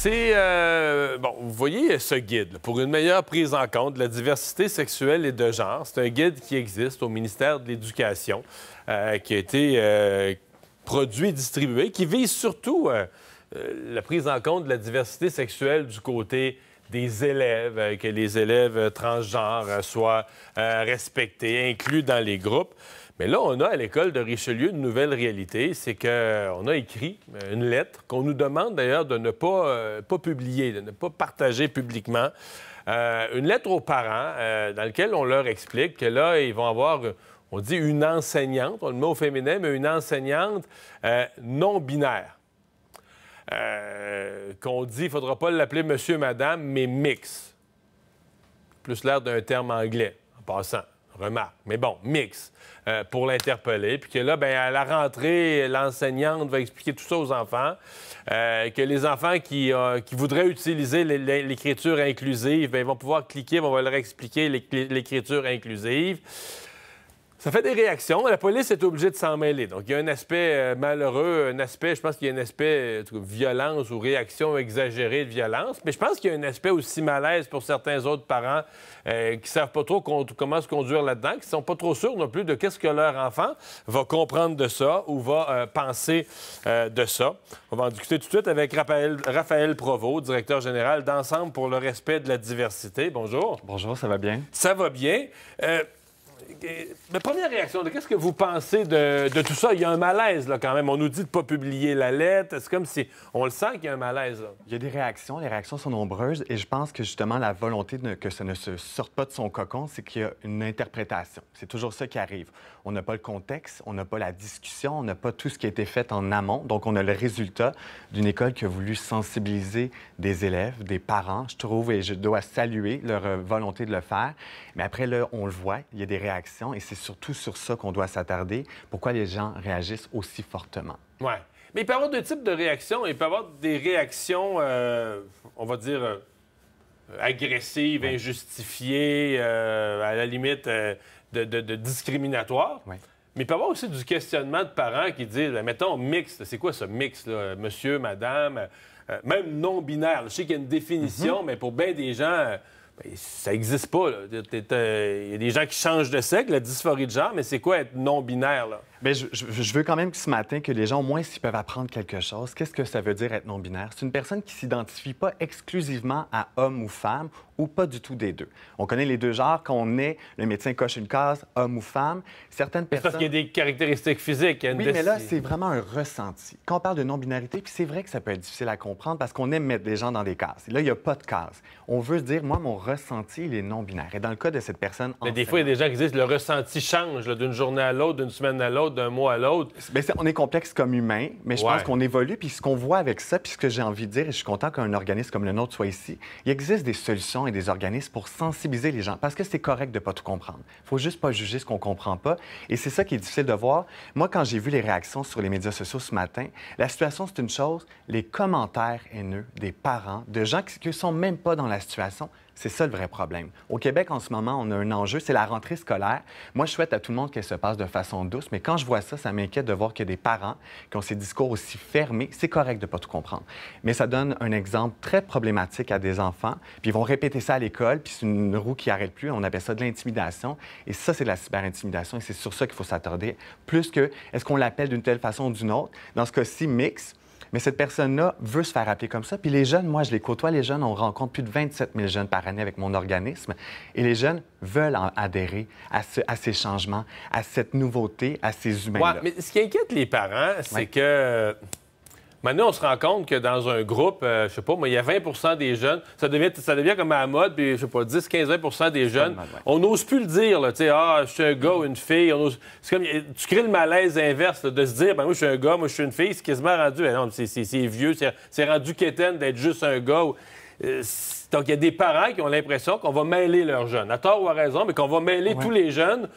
C'est, euh, bon, vous voyez ce guide pour une meilleure prise en compte de la diversité sexuelle et de genre. C'est un guide qui existe au ministère de l'Éducation, euh, qui a été euh, produit et distribué, qui vise surtout la prise en compte de la diversité sexuelle du côté des élèves, que les élèves transgenres soient respectés, inclus dans les groupes. Mais là, on a à l'école de Richelieu une nouvelle réalité, c'est qu'on euh, a écrit euh, une lettre qu'on nous demande d'ailleurs de ne pas, euh, publier, de ne pas partager publiquement. une lettre aux parents dans laquelle on leur explique que là, ils vont avoir, on dit une enseignante, on le met au féminin, mais une enseignante non binaire. qu'on dit, il ne faudra pas l'appeler monsieur, madame, mais mix. Plus l'air d'un terme anglais, en passant remarque, mais bon, mix, euh, pour l'interpeller. Puis que là, ben, à la rentrée, l'enseignante va expliquer tout ça aux enfants. Euh, que les enfants qui, euh, qui voudraient utiliser l'écriture inclusive, bien, ils vont pouvoir cliquer, ben, on va leur expliquer l'écriture inclusive. Ça fait des réactions. La police est obligée de s'en mêler. Donc, il y a un aspect euh, malheureux, un aspect, je pense qu'il y a un aspect euh, violence ou réaction exagérée de violence, mais je pense qu'il y a un aspect aussi malaise pour certains autres parents euh, qui ne savent pas trop comment se conduire là-dedans, qui ne sont pas trop sûrs non plus de qu'est-ce que leur enfant va comprendre de ça ou va penser de ça. On va en discuter tout de suite avec Raphaël, Raphaël directeur général d'Ensemble pour le respect de la diversité. Bonjour. Bonjour, ça va bien? Ça va bien ma première réaction, qu'est-ce que vous pensez de, tout ça? Il y a un malaise, là, quand même. On nous dit de ne pas publier la lettre. C'est comme si on le sent qu'il y a un malaise. Là. Il y a des réactions. Les réactions sont nombreuses. Et je pense que, justement, la volonté que ça ne se sorte pas de son cocon, c'est qu'il y a une interprétation. C'est toujours ça qui arrive. On n'a pas le contexte, on n'a pas la discussion, on n'a pas tout ce qui a été fait en amont. Donc, on a le résultat d'une école qui a voulu sensibiliser des élèves, des parents, je trouve, et je dois saluer leur euh, volonté de le faire. Mais après, là, on le voit, il y a des réactions et c'est surtout sur ça qu'on doit s'attarder, pourquoi les gens réagissent aussi fortement. Oui. Mais il peut y avoir deux types de réactions. Il peut y avoir des réactions, euh, on va dire, euh, agressives, injustifiées, euh, à la limite de, discriminatoires. Mais il peut y avoir aussi du questionnement de parents qui disent, ben, mettons, mixte, c'est quoi ce mix, monsieur, madame, même non-binaire. Je sais qu'il y a une définition, mhm. mais pour bien des gens ben, ça n'existe pas. Il y a des gens qui changent de sexe, la dysphorie de genre, mais c'est quoi être non-binaire? Ben, je, veux quand même que ce matin que les gens, au moins, s'ils peuvent apprendre quelque chose, qu'est-ce que ça veut dire être non-binaire? C'est une personne qui s'identifie pas exclusivement à homme ou femme ou pas du tout des deux. On connaît les deux genres. Quand on est, le médecin coche une case, homme ou femme. Certaines personnes... Parce qu'il y a des caractéristiques physiques. oui, mais là, c'est vraiment un ressenti. Quand on parle de non-binarité, puis c'est vrai que ça peut être difficile à comprendre parce qu'on aime mettre les gens dans des cases. Là, il n'y a pas de case. On veut se dire, moi, mon ressenti, il est non-binaire. Et dans le cas de cette personne... Mais des fois, il y a des gens qui disent, le ressenti change d'une journée à l'autre, d'une semaine à l'autre d'un mois à l'autre. on est complexe comme humain, mais je pense qu'on évolue. Puis ce qu'on voit avec ça, puis ce que j'ai envie de dire, et je suis content qu'un organisme comme le nôtre soit ici, il existe des solutions et des organismes pour sensibiliser les gens. Parce que c'est correct de ne pas tout comprendre. Il faut juste pas juger ce qu'on comprend pas. Et c'est ça qui est difficile de voir. Moi, quand j'ai vu les réactions sur les médias sociaux ce matin, la situation, c'est une chose. Les commentaires haineux des parents, de gens qui ne sont même pas dans la situation, c'est ça le vrai problème. Au Québec, en ce moment, on a un enjeu, c'est la rentrée scolaire. Moi, je souhaite à tout le monde qu'elle se passe de façon douce, mais quand je vois ça, ça m'inquiète de voir qu'il y a des parents qui ont ces discours aussi fermés. C'est correct de ne pas tout comprendre. Mais ça donne un exemple très problématique à des enfants, puis ils vont répéter ça à l'école, puis c'est une roue qui n'arrête plus. On appelle ça de l'intimidation. Et ça, c'est de la cyberintimidation, et c'est sur ça qu'il faut s'attarder, plus que est-ce qu'on l'appelle d'une telle façon ou d'une autre. Dans ce cas-ci, mix, mais cette personne-là veut se faire appeler comme ça. Puis les jeunes, moi, je les côtoie, les jeunes, on rencontre plus de 27 000 jeunes par année avec mon organisme. Et les jeunes veulent adhérer à, ces changements, à cette nouveauté, à ces humains mais ce qui inquiète les parents, c'est que Maintenant, on se rend compte que dans un groupe, euh, je sais pas, mais il y a 20 des jeunes, ça devient, comme à la mode, puis je sais pas, 10-15 des jeunes, on n'ose plus le dire, tu sais, ah, je suis un gars ou une fille. C'est comme, tu crées le malaise inverse de se dire, ben moi, je suis un gars, moi, je suis une fille, c'est quasiment rendu, ben non, c'est vieux, c'est rendu quétaine d'être juste un gars. Euh, donc, il y a des parents qui ont l'impression qu'on va mêler leurs jeunes, à tort ou à raison, mais qu'on va mêler tous les jeunes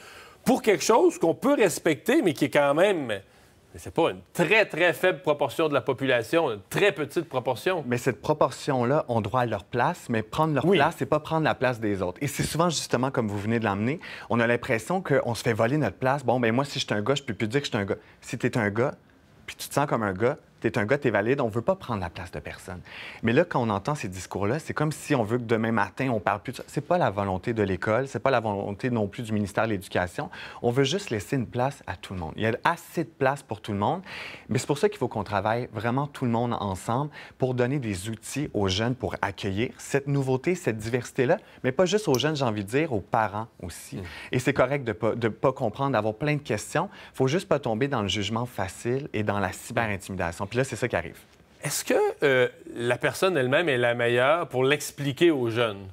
pour quelque chose qu'on peut respecter, mais qui est quand même mais c'est pas une très, très faible proportion de la population, une très petite proportion. Mais cette proportion-là ont droit à leur place, mais prendre leur place, c'est pas prendre la place des autres. Et c'est souvent, justement, comme vous venez de l'amener, on a l'impression qu'on se fait voler notre place. Bon, ben moi, si je suis un gars, je peux plus dire que je suis un gars. Si tu un gars, puis tu te sens comme un gars, t'es un gars, t'es valide, on veut pas prendre la place de personne. Mais là, quand on entend ces discours-là, c'est comme si on veut que demain matin, on parle plus de ça. C'est pas la volonté de l'école, c'est pas la volonté non plus du ministère de l'Éducation. On veut juste laisser une place à tout le monde. Il y a assez de place pour tout le monde, mais c'est pour ça qu'il faut qu'on travaille vraiment tout le monde ensemble pour donner des outils aux jeunes pour accueillir cette nouveauté, cette diversité-là, mais pas juste aux jeunes, j'ai envie de dire, aux parents aussi. Mm. Et c'est correct de pas, pas comprendre, d'avoir plein de questions. Faut juste pas tomber dans le jugement facile et dans la » Puis là, c'est ça qui arrive. Est-ce que euh, la personne elle-même est la meilleure pour l'expliquer aux jeunes?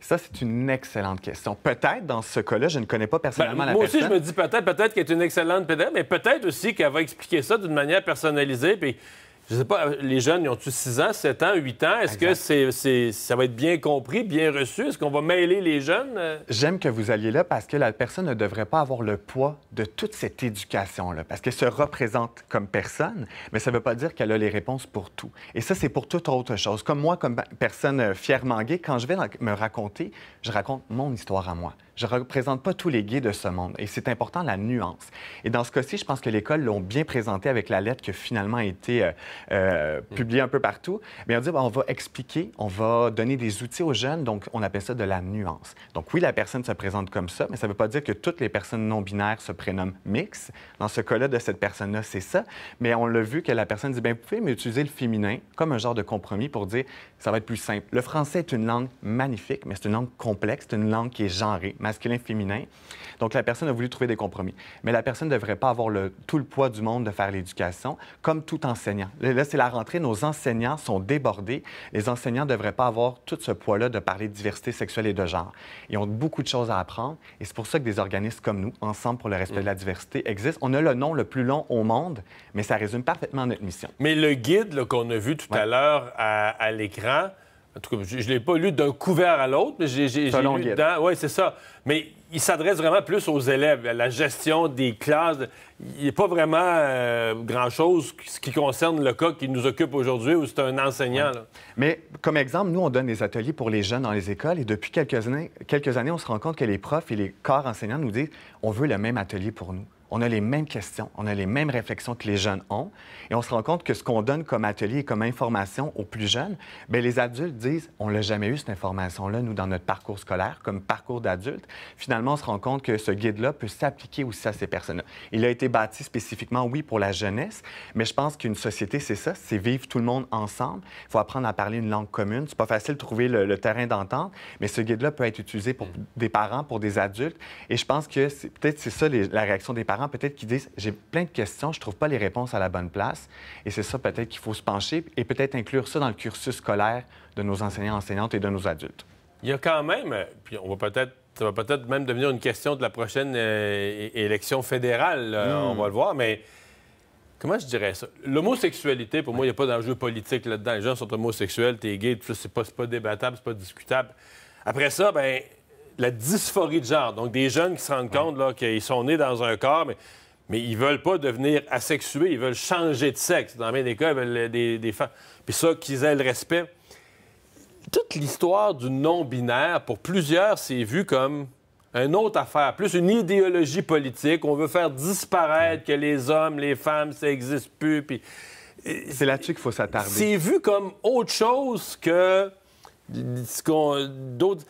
Ça, c'est une excellente question. Peut-être, dans ce cas-là, je ne connais pas personnellement ben, la personne. Moi aussi, je me dis peut-être, peut-être qu'elle est une excellente pédagogue, mais peut-être aussi qu'elle va expliquer ça d'une manière personnalisée, puis je sais pas, les jeunes, ils ont-tu 6 ans, 7 ans, 8 ans? Est-ce que ça va être bien compris, bien reçu? Est-ce qu'on va mêler les jeunes? J'aime que vous alliez là parce que la personne ne devrait pas avoir le poids de toute cette éducation-là, parce qu'elle se représente comme personne, mais ça ne veut pas dire qu'elle a les réponses pour tout. Et ça, c'est pour toute autre chose. Comme moi, comme personne fièrement gay, quand je vais me raconter, je raconte mon histoire à moi. Je ne représente pas tous les gays de ce monde. Et c'est important, la nuance. Et dans ce cas-ci, je pense que l'école l'ont bien présenté avec la lettre qui a finalement été euh, euh, publiée un peu partout. Mais on dit, ben, on va expliquer, on va donner des outils aux jeunes. Donc, on appelle ça de la nuance. Donc, oui, la personne se présente comme ça, mais ça ne veut pas dire que toutes les personnes non binaires se prénomment mix. Dans ce cas-là, de cette personne-là, c'est ça. Mais on l'a vu que la personne dit, ben, vous pouvez m'utiliser le féminin comme un genre de compromis pour dire, ça va être plus simple. Le français est une langue magnifique, mais c'est une langue complexe, c'est une langue qui est genrée masculin-féminin. Donc, la personne a voulu trouver des compromis. Mais la personne ne devrait pas avoir tout le poids du monde de faire l'éducation, comme tout enseignant. Là, c'est la rentrée, nos enseignants sont débordés. Les enseignants ne devraient pas avoir tout ce poids-là de parler de diversité sexuelle et de genre. Ils ont beaucoup de choses à apprendre et c'est pour ça que des organismes comme nous, Ensemble pour le respect de la diversité, existent. On a le nom le plus long au monde, mais ça résume parfaitement notre mission. Mais le guide qu'on a vu tout à l'heure à l'écran, en tout cas, je ne l'ai pas lu d'un couvert à l'autre, mais j'ai lu dedans. Oui, c'est ça. Mais il s'adresse vraiment plus aux élèves, à la gestion des classes. Il a pas vraiment euh, grand-chose ce qui concerne le cas qui nous occupe aujourd'hui, où c'est un enseignant. Mais comme exemple, nous, on donne des ateliers pour les jeunes dans les écoles et depuis quelques années, quelques années on se rend compte que les profs et les corps enseignants nous disent on veut le même atelier pour nous on a les mêmes questions, on a les mêmes réflexions que les jeunes ont. Et on se rend compte que ce qu'on donne comme atelier et comme information aux plus jeunes, bien, les adultes disent on l'a jamais eu cette information-là, nous, dans notre parcours scolaire, comme parcours d'adulte. Finalement, on se rend compte que ce guide-là peut s'appliquer aussi à ces personnes-là. Il a été bâti spécifiquement, oui, pour la jeunesse, mais je pense qu'une société, c'est ça, c'est vivre tout le monde ensemble. Il faut apprendre à parler une langue commune. C'est pas facile de trouver le, terrain d'entente, mais ce guide-là peut être utilisé pour mm. des parents, pour des adultes. Et je pense que peut-être c'est ça la réaction des parents peut-être qu'ils disent j'ai plein de questions, je trouve pas les réponses à la bonne place. Et c'est ça peut-être qu'il faut se pencher et peut-être inclure ça dans le cursus scolaire de nos enseignants, enseignantes et de nos adultes. Il y a quand même, puis on va peut-être ça va peut-être même devenir une question de la prochaine euh, élection fédérale, hmm. on va le voir, mais comment je dirais ça? L'homosexualité, pour moi, il n'y a pas d'enjeu politique là-dedans. Les gens sont homosexuels, t'es gay, tout ça, c'est pas, pas débattable, c'est pas discutable. Après ça, ben la dysphorie de genre. Donc, des jeunes qui se rendent compte qu'ils sont nés dans un corps, mais, ils veulent pas devenir asexués, ils veulent changer de sexe. Dans bien des cas, ils veulent des, femmes. Puis ça, qu'ils aient le respect. Toute l'histoire du non-binaire, pour plusieurs, c'est vu comme une autre affaire, plus une idéologie politique. On veut faire disparaître que les hommes, les femmes, ça n'existe plus. C'est là-dessus qu'il faut s'attarder. C'est vu comme autre chose que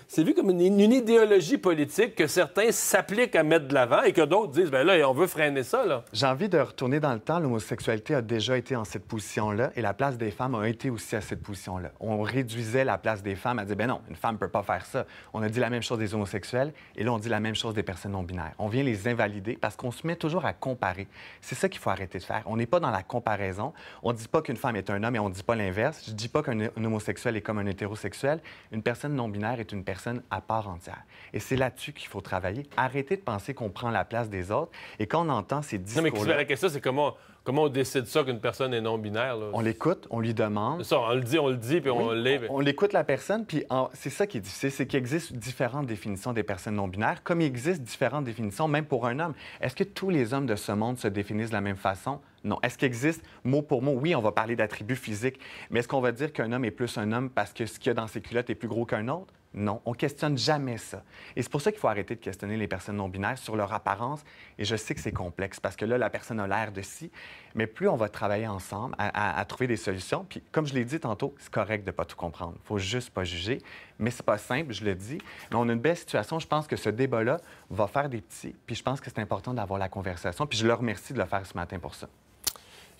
c'est vu comme une, idéologie politique que certains s'appliquent à mettre de l'avant et que d'autres disent, ben là, on veut freiner ça, là. J'ai envie de retourner dans le temps. L'homosexualité a déjà été en cette position-là et la place des femmes a été aussi à cette position-là. On réduisait la place des femmes à dire, ben non, une femme peut pas faire ça. On a dit la même chose des homosexuels et là, on dit la même chose des personnes non-binaires. On vient les invalider parce qu'on se met toujours à comparer. C'est ça qu'il faut arrêter de faire. On n'est pas dans la comparaison. On dit pas qu'une femme est un homme et on dit pas l'inverse. Je dis pas qu'un homosexuel est comme un hétérosexuel une personne non-binaire est une personne à part entière. Et c'est là-dessus qu'il faut travailler. Arrêter de penser qu'on prend la place des autres. Et qu'on entend ces discours. Non, mais la question, c'est comment, comment on décide ça qu'une personne est non-binaire? On l'écoute, on lui demande. Ça, on le dit, on le dit, puis on l'est. On, l'écoute la personne, puis c'est ça qui est difficile, c'est qu'il existe différentes définitions des personnes non-binaires, comme il existe différentes définitions même pour un homme. Est-ce que tous les hommes de ce monde se définissent de la même façon? Non. Est-ce qu'il existe mot pour mot? Oui, on va parler d'attributs physiques, mais est-ce qu'on va dire qu'un homme est plus un homme parce que ce qu'il y a dans ses culottes est plus gros qu'un autre? Non, on questionne jamais ça. Et c'est pour ça qu'il faut arrêter de questionner les personnes non binaires sur leur apparence. Et je sais que c'est complexe parce que là, la personne a l'air de ci, mais plus on va travailler ensemble à, trouver des solutions. Puis, comme je l'ai dit tantôt, c'est correct de ne pas tout comprendre. Il Faut juste pas juger. Mais c'est pas simple, je le dis. Mais on a une belle situation. Je pense que ce débat-là va faire des petits. Puis, je pense que c'est important d'avoir la conversation. Puis, je leur remercie de le faire ce matin pour ça.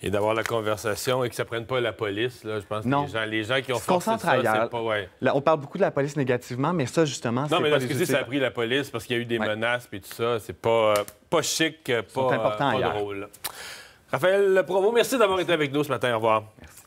Et d'avoir la conversation et que ça prenne pas la police, je pense non. que les gens, qui ont forcé ça, c'est pas... on parle beaucoup de la police négativement, mais ça, justement, c'est Non, mais parce que ça a pris la police parce qu'il y a eu des menaces et tout ça. C'est pas, euh, pas chic, pas, important drôle. Raphaël Provo, merci d'avoir été avec nous ce matin. Au revoir. Merci.